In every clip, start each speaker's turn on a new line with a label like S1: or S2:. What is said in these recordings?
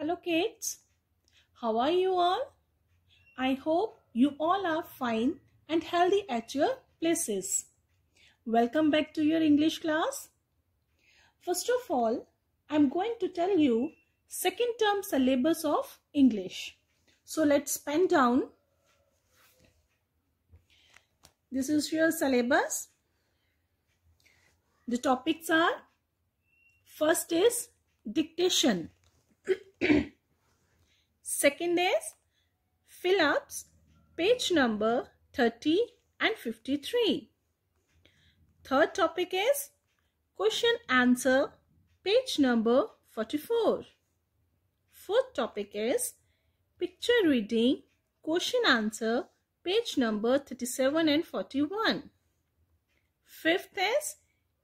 S1: Hello kids, how are you all? I hope you all are fine and healthy at your places. Welcome back to your English class. First of all, I'm going to tell you second term syllabus of English. So let's pen down. This is your syllabus. The topics are first is dictation Second is Phillips, page number 30 and 53. Third topic is question answer, page number 44. Fourth topic is picture reading, question answer, page number 37 and 41. Fifth is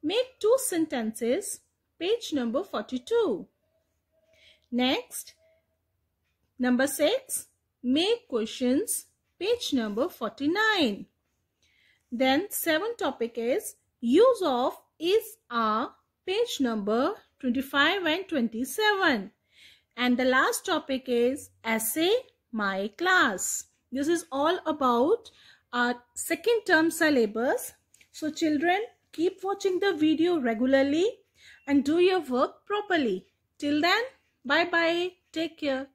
S1: make two sentences, page number 42. Next, number 6, make questions, page number 49. Then, 7th topic is use of is are, page number 25 and 27. And the last topic is essay, my class. This is all about our second term syllabus. So children, keep watching the video regularly and do your work properly. Till then, Bye bye. Take care.